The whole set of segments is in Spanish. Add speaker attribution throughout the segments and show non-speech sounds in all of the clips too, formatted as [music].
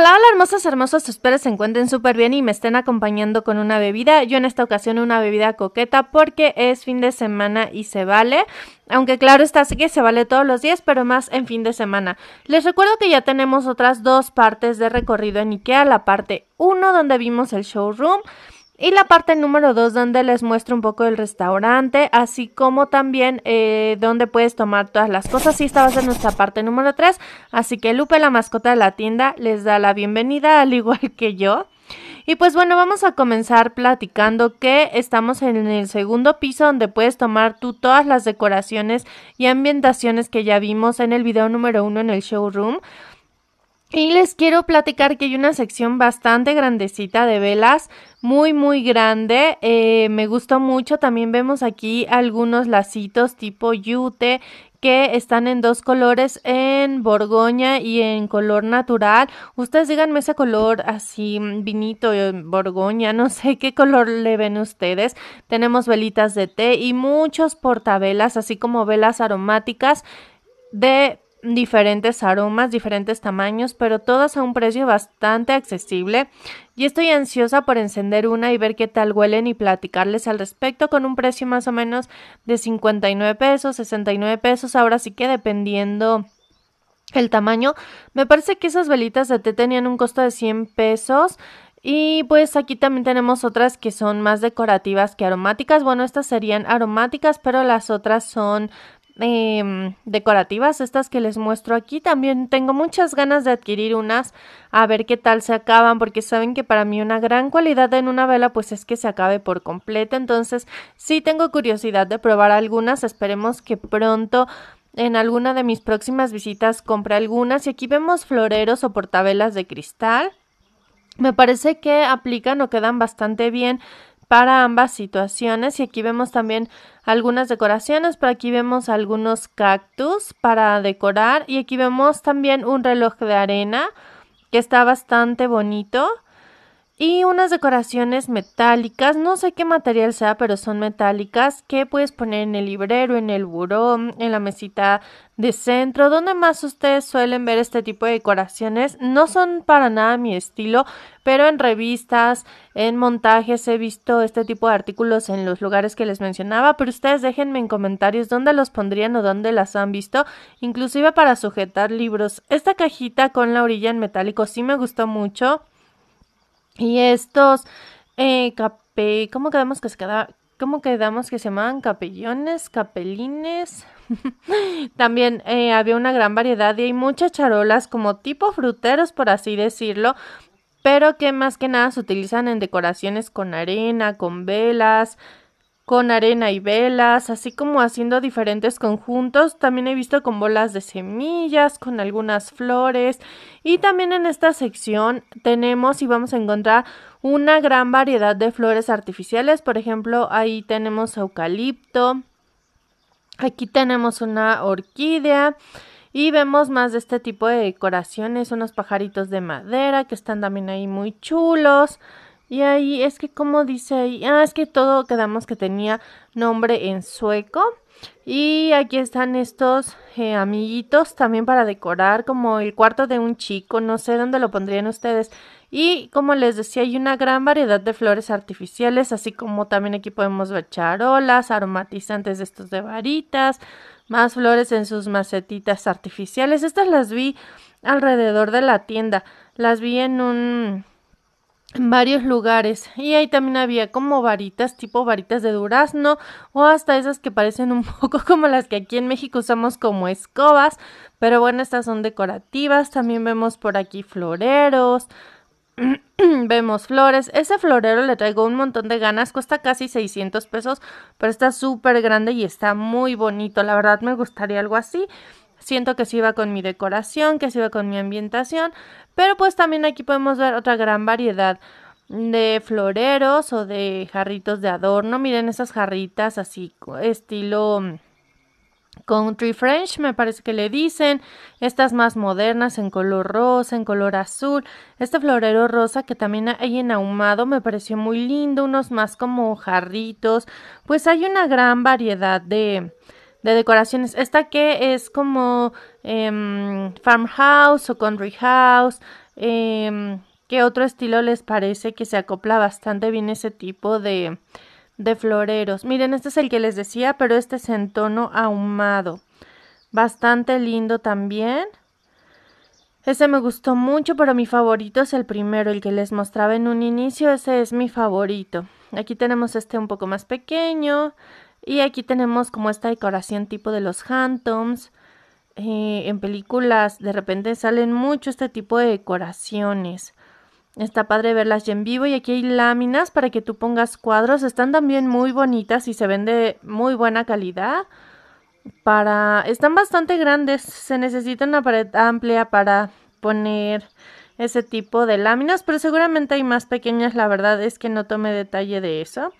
Speaker 1: ¡Hola, hola, hermosas, hermosos espero se encuentren súper bien y me estén acompañando con una bebida. Yo en esta ocasión una bebida coqueta porque es fin de semana y se vale. Aunque claro está, sí que se vale todos los días, pero más en fin de semana. Les recuerdo que ya tenemos otras dos partes de recorrido en Ikea. La parte 1 donde vimos el showroom y la parte número 2 donde les muestro un poco el restaurante, así como también eh, donde puedes tomar todas las cosas. Y esta va a ser nuestra parte número 3. Así que Lupe, la mascota de la tienda, les da la bienvenida, [laughs] al igual que yo. Y pues bueno, vamos a comenzar platicando que estamos en el segundo piso donde puedes tomar tú todas las decoraciones y ambientaciones que ya vimos en el video número uno en el showroom. Y les quiero platicar que hay una sección bastante grandecita de velas, muy muy grande, eh, me gustó mucho, también vemos aquí algunos lacitos tipo yute que están en dos colores, en borgoña y en color natural. Ustedes díganme ese color así, mm, vinito, eh, borgoña, no sé qué color le ven ustedes. Tenemos velitas de té y muchos portavelas, así como velas aromáticas de diferentes aromas, diferentes tamaños, pero todas a un precio bastante accesible y estoy ansiosa por encender una y ver qué tal huelen y platicarles al respecto con un precio más o menos de 59 pesos, 69 pesos, ahora sí que dependiendo el tamaño. Me parece que esas velitas de té tenían un costo de 100 pesos. Y pues aquí también tenemos otras que son más decorativas que aromáticas. Bueno, estas serían aromáticas, pero las otras son Em, decorativas, estas que les muestro aquí. También tengo muchas ganas de adquirir unas, a ver qué tal se acaban, porque saben que para mí una gran cualidad en una vela pues es que se acabe por completo. Entonces si tengo curiosidad de probar algunas, esperemos que pronto en alguna de mis próximas visitas compre algunas y aquí vemos floreros o portabelas de cristal. Me parece que aplican o quedan bastante bien para ambas situaciones y aquí vemos también algunas decoraciones, por aquí vemos algunos cactus para decorar y aquí vemos también un reloj de arena que está bastante bonito y unas decoraciones metálicas, no sé qué material sea, pero son metálicas que puedes poner en el librero, en el buró, en la mesita de centro, donde más ustedes suelen ver este tipo de decoraciones. No son para nada mi estilo, pero en revistas, en montajes he visto este tipo de artículos en los lugares que les mencionaba, pero ustedes déjenme en comentarios dónde los pondrían o dónde las han visto, inclusive para sujetar libros. Esta cajita con la orilla en metálico sí me gustó mucho. Y estos, eh, ¿cómo quedamos que se queda? ¿Cómo quedamos que se llamaban? Capellones, capelines. [laughs] También eh, había una gran variedad y hay muchas charolas como tipo fruteros, por así decirlo, pero que más que nada se utilizan en decoraciones con arena, con velas, con arena y velas, así como haciendo diferentes conjuntos. También he visto con bolas de semillas, con algunas flores. Y también en esta sección tenemos y vamos a encontrar una gran variedad de flores artificiales. Por ejemplo, ahí tenemos eucalipto. Aquí tenemos una orquídea. Y vemos más de este tipo de decoraciones, unos pajaritos de madera que están también ahí muy chulos. Y ahí es que como dice ahí, ah, es que todo quedamos que tenía nombre en sueco. Y aquí están estos eh, amiguitos también para decorar como el cuarto de un chico, no sé dónde lo pondrían ustedes. Y como les decía, hay una gran variedad de flores artificiales, así como también aquí podemos ver charolas, aromatizantes de estos de varitas, más flores en sus macetitas artificiales. Estas las vi alrededor de la tienda, las vi en un varios lugares y ahí también había como varitas tipo varitas de durazno o hasta esas que parecen un [laughs] poco como las que aquí en México usamos como escobas pero bueno estas son decorativas también vemos por aquí floreros [clears throat] vemos flores ese florero le traigo un montón de ganas cuesta casi 600 pesos pero está súper grande y está muy bonito la verdad me gustaría algo así siento que se iba con mi decoración, que se iba con mi ambientación, pero pues también aquí podemos ver otra gran variedad de floreros o de jarritos de adorno. Miren esas jarritas así estilo mm, country french, me parece que le dicen. Estas más modernas en color rosa, en color azul. Este florero rosa que también hay en ahumado me pareció muy lindo, unos más como jarritos. Pues hay una gran variedad de de decoraciones. Esta que es como em, farmhouse o country house. Em, ¿Qué otro estilo les parece que se acopla bastante bien ese tipo de, de floreros? Miren, este es el que les decía, pero este es en tono ahumado. Bastante lindo también. Ese me gustó mucho, pero mi favorito es el primero, el que les mostraba en un inicio. Ese es mi favorito. Aquí tenemos este un poco más pequeño. Y aquí tenemos como esta decoración tipo de los Hantoms. Eh, en películas de repente salen mucho este tipo de decoraciones. Está padre verlas ya en vivo y aquí hay láminas para que tú pongas cuadros. Están también muy bonitas y se ven de muy buena calidad. Para... Están bastante grandes. Se necesita una pared amplia para poner ese tipo de láminas, pero seguramente hay más pequeñas. La verdad es que no tomé detalle de eso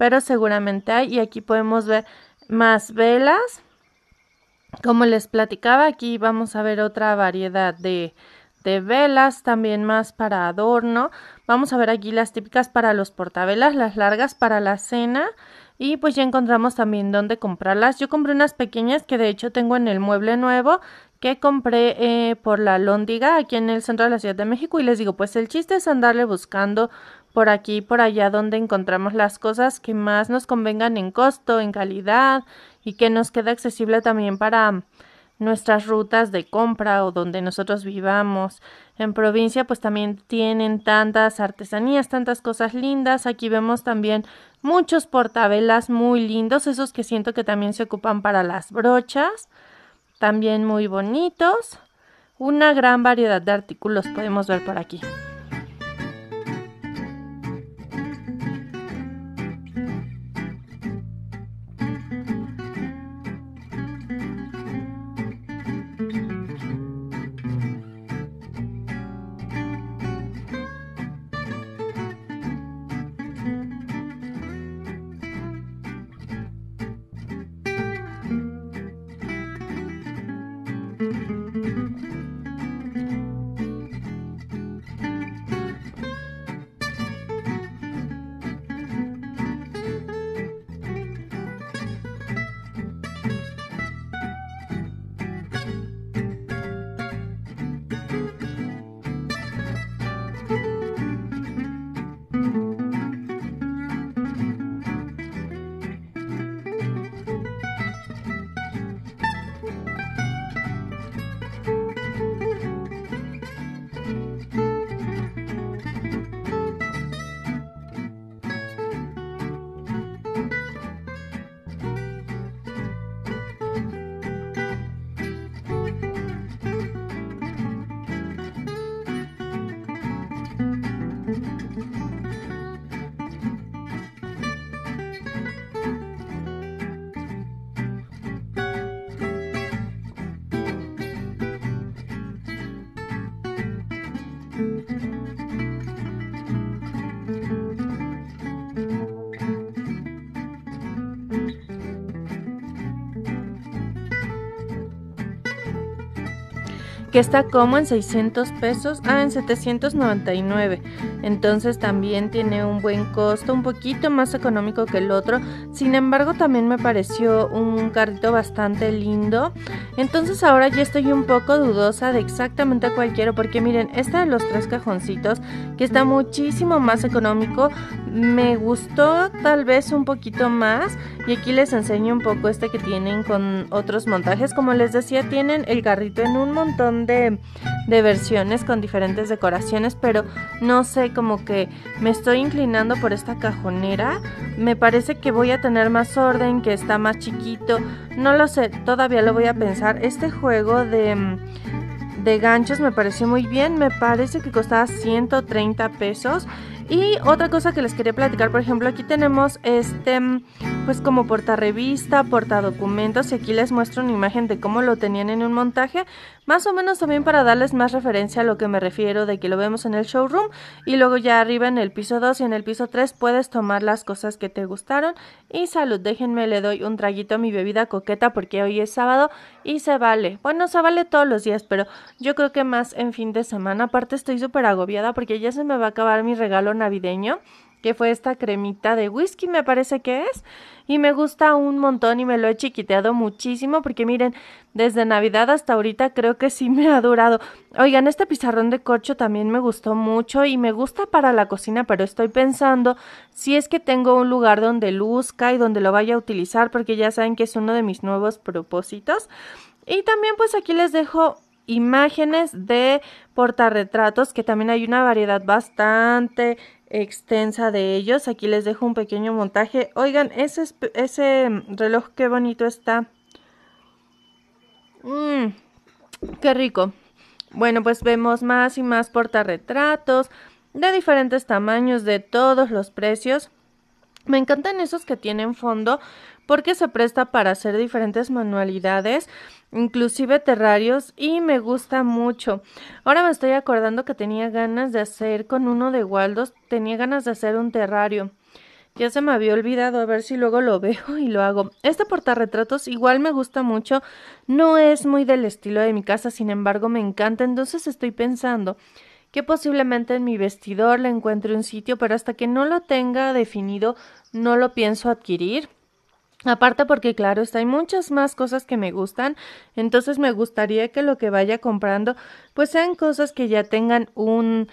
Speaker 1: pero seguramente hay. Y aquí podemos ver más velas. Como les platicaba, aquí vamos a ver otra variedad de, de velas, también más para adorno. Vamos a ver aquí las típicas para los portavelas, las largas para la cena. Y pues ya encontramos también dónde comprarlas. Yo compré unas pequeñas que de hecho tengo en el mueble nuevo que compré eh, por la Lóndiga aquí en el centro de la Ciudad de México. Y les digo, pues el chiste es andarle buscando por aquí y por allá donde encontramos las cosas que más nos convengan en costo, en calidad y que nos quede accesible también para nuestras rutas de compra o donde nosotros vivamos. En provincia pues también tienen tantas artesanías, tantas cosas lindas. Aquí vemos también muchos portabelas muy lindos, esos que siento que también se ocupan para las brochas, también muy bonitos. Una gran variedad de artículos podemos ver por aquí. que está como en 600 pesos, ah, en 799. Entonces también tiene un buen costo, un poquito más económico que el otro. Sin embargo, también me pareció un carrito bastante lindo. Entonces ahora ya estoy un poco dudosa de exactamente cuál quiero, porque miren, este de los tres cajoncitos, que está muchísimo más económico, me gustó tal vez un poquito más y aquí les enseño un poco este que tienen con otros montajes como les decía tienen el carrito en un montón de, versiones con diferentes decoraciones pero no sé como que me estoy inclinando por esta cajonera me parece que voy a tener más orden que está más chiquito no lo sé todavía lo voy a pensar este juego de de ganchos me pareció muy bien me parece que costaba 130 pesos y otra cosa que les quería platicar, por ejemplo, aquí tenemos este, mm, pues como porta revista, porta documentos y aquí les muestro una imagen de cómo lo tenían en un montaje, más o menos también para darles más referencia a lo que me refiero de que lo vemos en el showroom y luego ya arriba en el piso 2 y en el piso 3 puedes tomar las cosas que te gustaron y salud, déjenme le doy un traguito a mi bebida coqueta porque hoy es sábado y se vale, bueno se vale todos los días pero yo creo que más en fin de semana, aparte estoy súper agobiada porque ya se me va a acabar mi regalo navideño, que fue esta cremita de whisky, me parece que es. Y me gusta un montón y me lo he chiquiteado muchísimo porque miren, desde Navidad hasta ahorita creo que sí me ha durado. Oigan, este pizarrón de corcho también me gustó mucho y me gusta para la cocina, pero estoy pensando si es que tengo un lugar donde luzca y donde lo vaya a utilizar porque ya saben que es uno de mis nuevos propósitos. Y también pues aquí les dejo imágenes de portarretratos, que también hay una variedad bastante extensa de ellos. Aquí les dejo un pequeño montaje. Oigan, ese, mm, reloj qué bonito está. Mmm, qué rico. Bueno, pues vemos más y más portarretratos de diferentes tamaños, de todos los precios. Me encantan esos que tienen fondo porque se presta para hacer diferentes manualidades, inclusive terrarios y me gusta mucho. Ahora me estoy acordando que tenía ganas de hacer con uno de Waldos, tenía ganas de hacer un terrario. Ya se me había olvidado, a ver si luego lo veo y lo hago. Este portarretratos igual me gusta mucho, no es muy del estilo de mi casa, sin embargo me encanta, entonces estoy pensando que posiblemente en mi vestidor le encuentre un sitio, pero hasta que no lo tenga definido no lo pienso adquirir. Aparte porque claro, está, hay muchas más cosas que me gustan, entonces me gustaría que lo que vaya comprando pues sean cosas que ya tengan un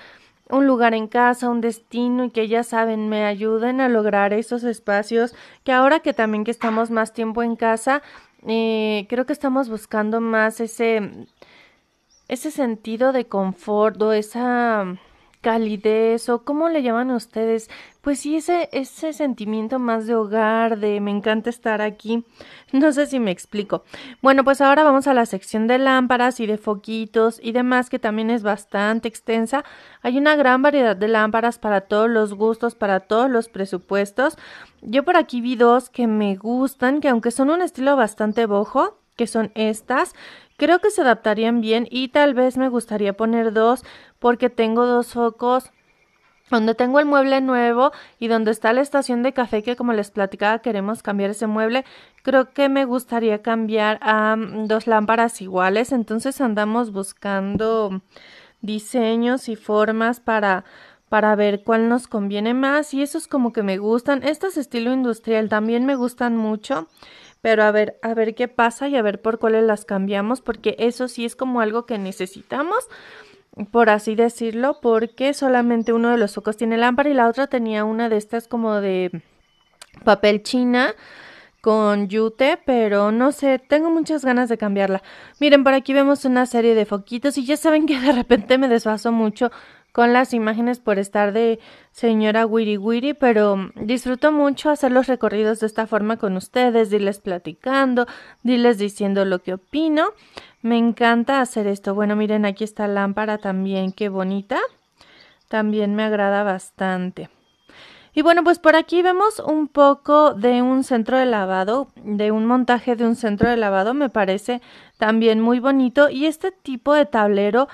Speaker 1: un lugar en casa, un destino y que ya saben me ayuden a lograr esos espacios que ahora que también que estamos más tiempo en casa, eh, creo que estamos buscando más ese ese sentido de confort o esa calidez o cómo le llaman ustedes, pues sí, ese, ese sentimiento más de hogar, de me encanta estar aquí. [laughs] No sé si me explico. Bueno, pues ahora vamos a la sección de lámparas y de foquitos y demás que también es bastante extensa. Hay una gran variedad de lámparas para todos los gustos, para todos los presupuestos. Yo por aquí vi dos que me gustan, que aunque son un estilo bastante bojo, que son estas, Creo que se adaptarían bien y tal vez me gustaría poner dos porque tengo dos focos donde tengo el mueble nuevo y donde está la estación de café que como les platicaba queremos cambiar ese mueble, creo que me gustaría cambiar a mm, dos lámparas iguales, entonces andamos buscando diseños y formas para para ver cuál nos conviene más y esos como que me gustan, estas estilo industrial también me gustan mucho pero a ver, a ver qué pasa y a ver por cuáles las cambiamos, porque eso sí es como algo que necesitamos, por así decirlo, porque solamente uno de los focos tiene lámpara y la otra tenía una de estas como de papel china con yute, pero no sé, tengo muchas ganas de cambiarla. Miren, por aquí vemos una serie de foquitos y ya saben que de repente me desfaso mucho con las imágenes por estar de señora Wiri Wiri, pero disfruto mucho hacer los recorridos de esta forma con ustedes, diles platicando, diles diciendo lo que opino. Me encanta hacer esto. Bueno, miren, aquí está lámpara también, qué bonita. También me agrada bastante. Y bueno, pues por aquí vemos un poco de un centro de lavado, de un montaje de un centro de lavado, me parece también muy bonito. Y este tipo de tablero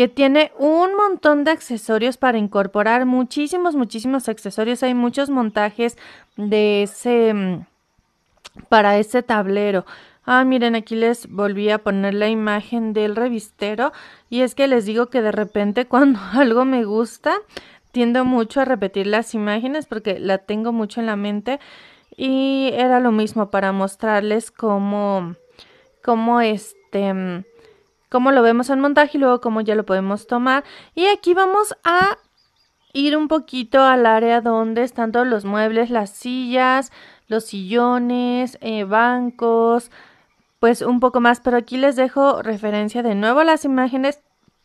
Speaker 1: que tiene un montón de accesorios para incorporar, muchísimos, muchísimos accesorios. Hay muchos montajes de ese, mm, para ese tablero. Ah, miren, aquí les volví a poner la imagen del revistero y es que les digo que de repente [laughs] cuando algo me gusta, tiendo mucho a repetir las imágenes porque la tengo mucho en la mente y era lo mismo para mostrarles cómo, cómo este mm, cómo lo vemos en montaje y luego cómo ya lo podemos tomar. Y aquí vamos a ir un poquito al área donde están todos los muebles, las sillas, los sillones, eh, bancos, pues un poco más. Pero aquí les dejo referencia de nuevo a las imágenes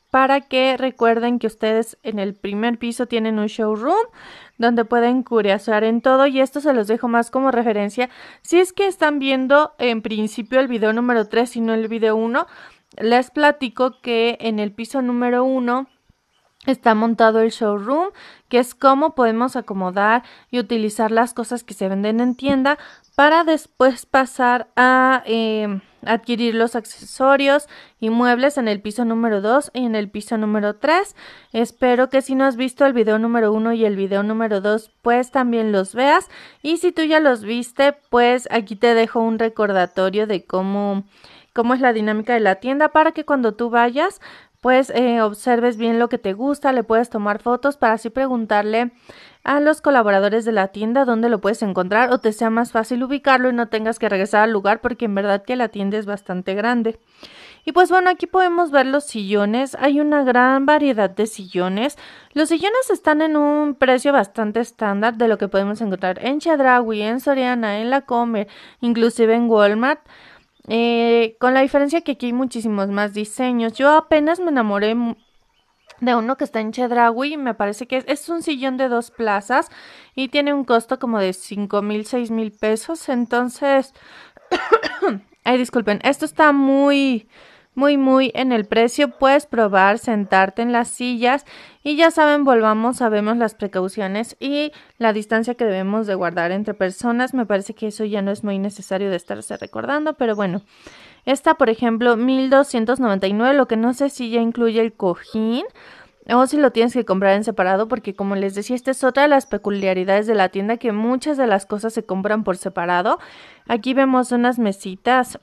Speaker 1: para que recuerden que ustedes en el primer piso tienen un showroom donde pueden curiosear en todo y esto se los dejo más como referencia si es que están viendo en principio el video número 3 y no el video 1 les platico que en el piso número uno está montado el showroom, que es cómo podemos acomodar y utilizar las cosas que se venden en tienda para después pasar a em, adquirir los accesorios y muebles en el piso número 2 y en el piso número 3. Espero que si no has visto el video número 1 y el video número 2, pues también los veas. Y si tú ya los viste, pues aquí te dejo un recordatorio de cómo cómo es la dinámica de la tienda para que cuando tú vayas pues eh, observes bien lo que te gusta, le puedes tomar fotos para así preguntarle a los colaboradores de la tienda dónde lo puedes encontrar o te sea más fácil ubicarlo y no tengas que regresar al lugar porque en verdad que la tienda es bastante grande. Y pues bueno, aquí podemos ver los sillones. Hay una gran variedad de sillones. Los sillones están en un precio bastante estándar de lo que podemos encontrar en Chedraui, en Soriana, en La Comer, inclusive en Walmart. Eh, con la diferencia que aquí hay muchísimos más diseños. Yo apenas me enamoré de uno que está en Chedraui, me parece que es, es, un sillón de dos plazas y tiene un costo como de cinco mil, seis mil pesos. Entonces, [coughs] ay, disculpen, esto está muy, muy muy en el precio. Puedes probar sentarte en las sillas y ya saben, volvamos, sabemos las precauciones y la distancia que debemos de guardar entre personas. Me parece que eso ya no es muy necesario de estarse recordando, pero bueno. Esta, por ejemplo, 1299, lo que no sé si ya incluye el cojín o si lo tienes que comprar en separado, porque como les decía, esta es otra de las peculiaridades de la tienda, que muchas de las cosas se compran por separado. Aquí vemos unas mesitas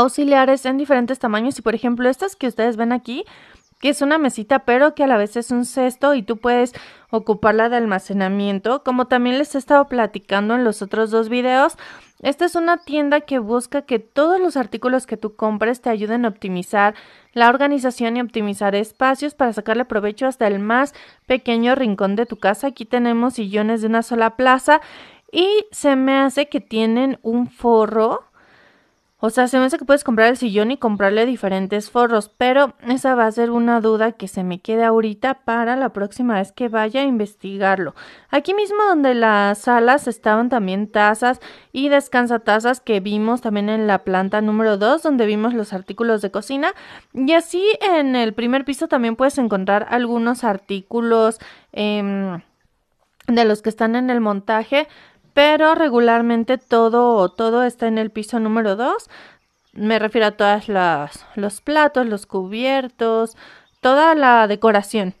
Speaker 1: auxiliares en diferentes tamaños y por ejemplo estas que ustedes ven aquí que es una mesita pero que a la vez es un cesto y tú puedes ocuparla de almacenamiento como también les he estado platicando en los otros dos videos esta es una tienda que busca que todos los artículos que tú compres te ayuden a optimizar la organización y optimizar espacios para sacarle provecho hasta el más pequeño rincón de tu casa aquí tenemos sillones de una sola plaza y se me hace que tienen un forro o sea, se me hace que puedes comprar el sillón y comprarle diferentes forros, pero esa va a ser una duda que se me quede ahorita para la próxima vez que vaya a investigarlo. Aquí mismo donde las salas estaban también tazas y descansatazas que vimos también en la planta número 2 donde vimos los artículos de cocina y así en el primer piso también puedes encontrar algunos artículos em, de los que están en el montaje pero regularmente todo, todo está en el piso número 2. Me refiero a todas las los platos, los cubiertos, toda la decoración.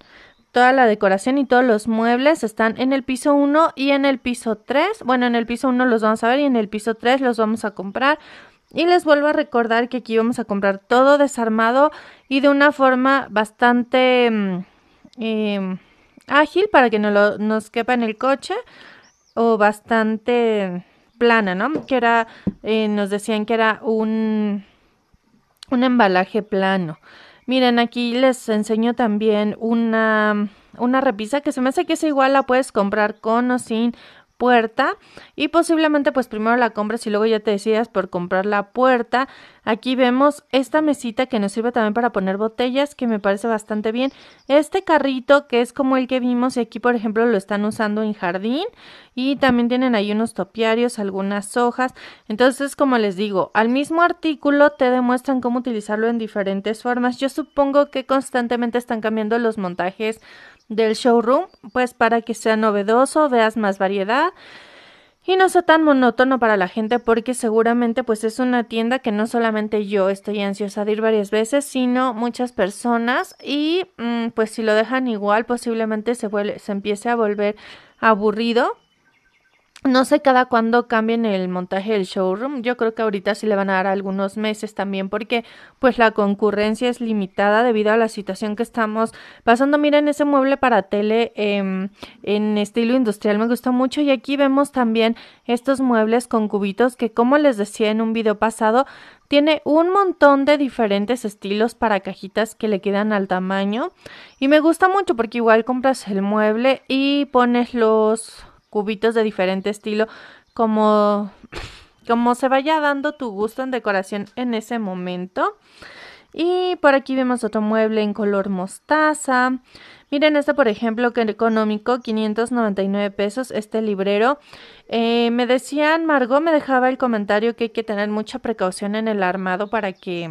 Speaker 1: Toda la decoración y todos los muebles están en el piso 1 y en el piso 3. Bueno, en el piso 1 los vamos a ver y en el piso 3 los vamos a comprar. Y les vuelvo a recordar que aquí vamos a comprar todo desarmado y de una forma bastante mm, em, ágil para que no nos quepa en el coche o bastante plana, ¿no? Que era, eh, nos decían que era un, un embalaje plano. Miren, aquí les enseño también una, una repisa que se me hace que es igual, la puedes comprar con o sin puerta y posiblemente pues primero la compra y luego ya te decidas por comprar la puerta. Aquí vemos esta mesita que nos sirve también para poner botellas que me parece bastante bien. Este carrito que es como el que vimos y aquí por ejemplo lo están usando en jardín y también tienen ahí unos topiarios, algunas hojas. Entonces como les digo, al mismo artículo te demuestran cómo utilizarlo en diferentes formas. Yo supongo que constantemente están cambiando los montajes del showroom, pues para que sea novedoso, veas más variedad y no sea tan monótono para la gente porque seguramente pues es una tienda que no solamente yo estoy ansiosa de ir varias veces, sino muchas personas y mm, pues si lo dejan igual posiblemente se, vuelve, se empiece a volver aburrido no sé cada cuándo cambien el montaje del showroom. Yo creo que ahorita sí le van a dar algunos meses también porque pues la concurrencia es limitada debido a la situación que estamos pasando. Miren ese mueble para tele em, en estilo industrial me gusta mucho y aquí vemos también estos muebles con cubitos que como les decía en un video pasado tiene un montón de diferentes estilos para cajitas que le quedan al tamaño y me gusta mucho porque igual compras el mueble y pones los cubitos de diferente estilo, como, como se vaya dando tu gusto en decoración en ese momento. Y por aquí vemos otro mueble en color mostaza. Miren este, por ejemplo, que económico, 599 pesos, este librero. Eh, me decían, Margot me dejaba el comentario que hay que tener mucha precaución en el armado para que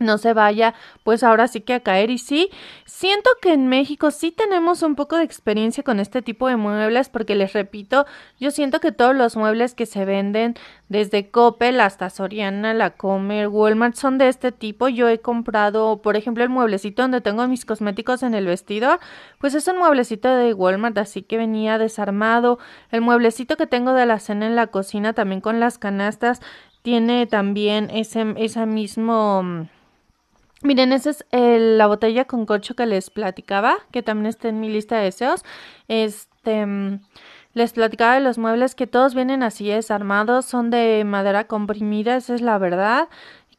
Speaker 1: no se vaya pues ahora sí que a caer y sí, siento que en México sí tenemos un poco de experiencia con este tipo de muebles porque les repito, yo siento que todos los muebles que se venden desde Coppel hasta Soriana, la Comer, Walmart son de este tipo. Yo he comprado, por ejemplo, el mueblecito donde tengo mis cosméticos en el vestidor, pues es un mueblecito de Walmart, así que venía desarmado. El mueblecito que tengo de la cena en la cocina también con las canastas tiene también ese, ese mismo mm, Miren, esa es la botella con corcho que les platicaba, que también está en mi lista de deseos. Este, les platicaba de los muebles que todos vienen así desarmados, son de madera comprimida, esa es la verdad.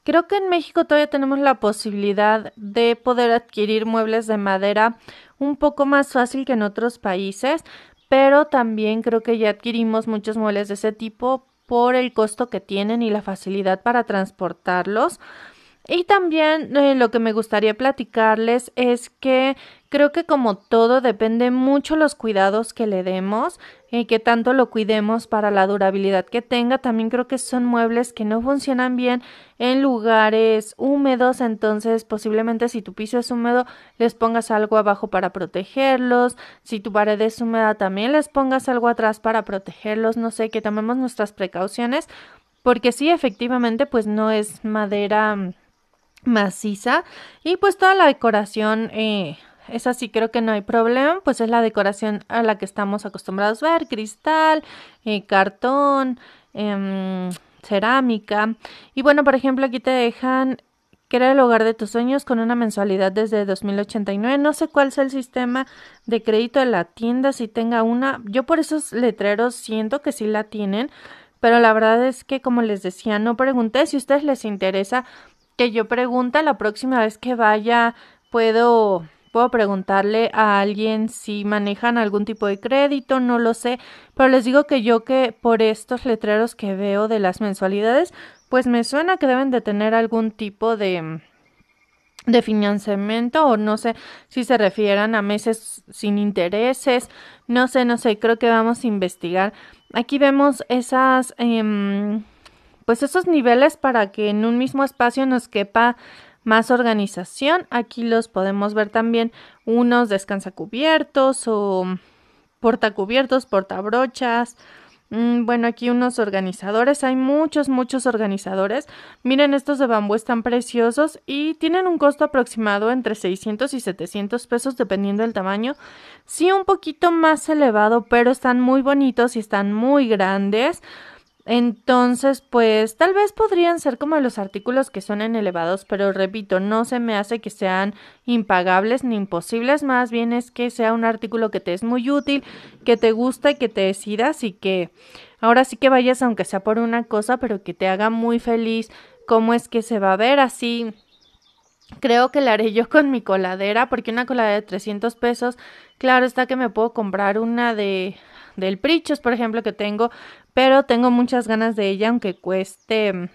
Speaker 1: Creo que en México todavía tenemos la posibilidad de poder adquirir muebles de madera un poco más fácil que en otros países, pero también creo que ya adquirimos muchos muebles de ese tipo por el costo que tienen y la facilidad para transportarlos. Y también eh, lo que me gustaría platicarles es que creo que como todo depende mucho los cuidados que le demos y eh, que tanto lo cuidemos para la durabilidad que tenga. También creo que son muebles que no funcionan bien en lugares húmedos, entonces posiblemente si tu piso es húmedo les pongas algo abajo para protegerlos, si tu pared es húmeda también les pongas algo atrás para protegerlos, no sé, que tomemos nuestras precauciones porque sí, efectivamente, pues no es madera mm, maciza y pues toda la decoración eh, esa sí creo que no hay problema, pues es la decoración a la que estamos acostumbrados a ver, cristal, eh, cartón, em, cerámica. Y bueno, por ejemplo, aquí te dejan crear el hogar de tus sueños con una mensualidad desde 2089. No sé cuál sea el sistema de crédito de la tienda, si tenga una. Yo por esos letreros siento que sí la tienen, pero la verdad es que como les decía, no pregunté si a ustedes les interesa que yo pregunta la próxima vez que vaya, puedo puedo preguntarle a alguien si manejan algún tipo de crédito, no lo sé, pero les digo que yo que por estos letreros que veo de las mensualidades, pues me suena que deben de tener algún tipo de de financiamiento o no sé si se refieran a meses sin intereses, no sé, no sé, creo que vamos a investigar. Aquí vemos esas em, pues esos niveles para que en un mismo espacio nos quepa más organización. Aquí los podemos ver también unos descansacubiertos o portacubiertos, portabrochas. Mm, bueno, aquí unos organizadores, hay muchos, muchos organizadores. Miren, estos de bambú están preciosos y tienen un costo aproximado entre 600 y 700 pesos dependiendo del tamaño. Sí, un poquito más elevado, pero están muy bonitos y están muy grandes. Entonces, pues tal vez podrían ser como los artículos que en elevados, pero repito, no se me hace que sean impagables ni imposibles, más bien es que sea un artículo que te es muy útil, que te gusta y que te decidas y que ahora sí que vayas aunque sea por una cosa, pero que te haga muy feliz cómo es que se va a ver así. Creo que la haré yo [laughs] con mi coladera, porque una coladera de 300 pesos, claro está que me puedo comprar una de del Prichos, por ejemplo, que tengo, pero tengo muchas ganas de ella aunque cueste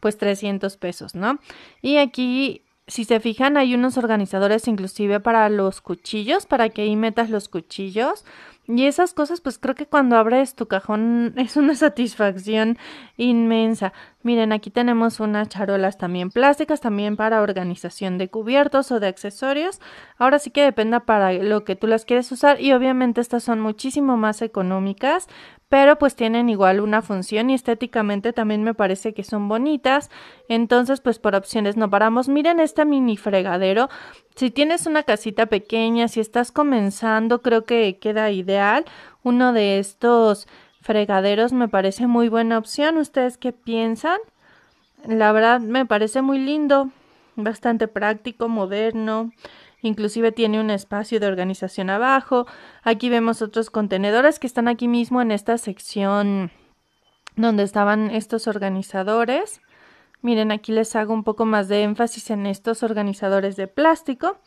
Speaker 1: pues 300 pesos, ¿no? Y aquí si se fijan, hay unos organizadores inclusive para los cuchillos, para que ahí metas los cuchillos. Y esas cosas, pues creo que cuando abres tu cajón [laughs] es una satisfacción inmensa. Miren, aquí tenemos unas charolas también plásticas, también para organización de cubiertos o de accesorios. Ahora sí que dependa para lo que tú las quieres usar y obviamente estas son muchísimo más económicas pero pues tienen igual una función y estéticamente también me parece que son bonitas. Entonces, pues por opciones no paramos. Miren este mini fregadero. Si tienes una casita pequeña, si estás comenzando, creo que queda ideal. Uno de estos fregaderos me parece muy buena opción. ¿Ustedes qué piensan? La verdad me parece muy lindo, bastante práctico, moderno. Inclusive tiene un espacio de organización abajo. Aquí vemos otros contenedores que están aquí mismo en esta sección donde estaban estos organizadores. Miren, aquí les hago un poco más de énfasis en estos organizadores de plástico.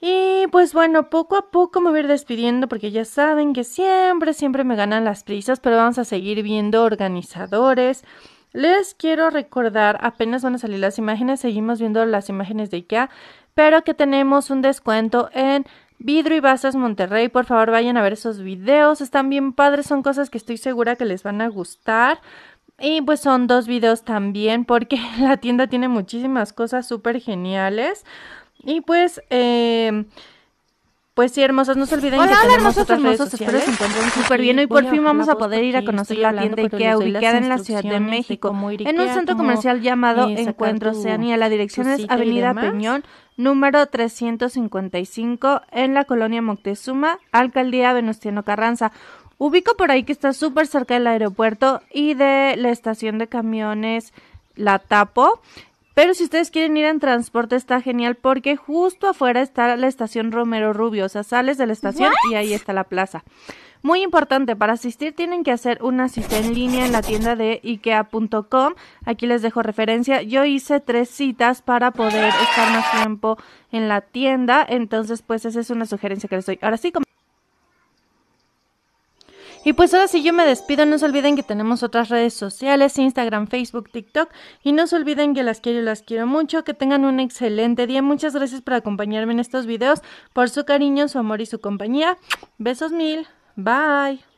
Speaker 1: Y pues bueno, poco a poco me voy a ir despidiendo porque ya saben que siempre, siempre me ganan las prisas, pero vamos a seguir viendo organizadores. Les quiero recordar, apenas van a salir las imágenes, seguimos viendo las imágenes de IKEA pero que tenemos un descuento en Vidrio y Basas Monterrey. Por favor, vayan a ver esos videos. Están bien padres, son cosas que estoy segura que les van a gustar. Y pues son dos videos también porque [laughs] la tienda tiene muchísimas cosas súper geniales. Y pues... Eh, pues sí, hermosas, no se olviden que tenemos hermosos, otras hermosos, espero se encuentren súper bien. y por fin vamos a poder ir a conocer la tienda IKEA ubicada en la Ciudad de México, en un centro comercial llamado Encuentro Oceanía. La dirección es Avenida Peñón, número 355, en la colonia Moctezuma, Alcaldía Venustiano Carranza. Ubico por ahí que está súper cerca del aeropuerto y de la estación de camiones La Tapo. Pero si ustedes quieren ir en transporte está genial porque justo afuera está la estación Romero Rubio, o sea, sales de la estación y ahí está la plaza. Muy importante, para asistir tienen que hacer una cita en línea en la tienda de ikea.com. Aquí les dejo referencia. Yo hice tres citas para poder estar más tiempo en la tienda, entonces pues esa es una sugerencia que les doy. Ahora sí, y pues ahora sí yo me despido, no se olviden que tenemos otras redes sociales, Instagram, Facebook, TikTok, y no se olviden que las quiero y las quiero mucho, que tengan un excelente día, muchas gracias por acompañarme en estos videos, por su cariño, su amor y su compañía. Besos mil, bye.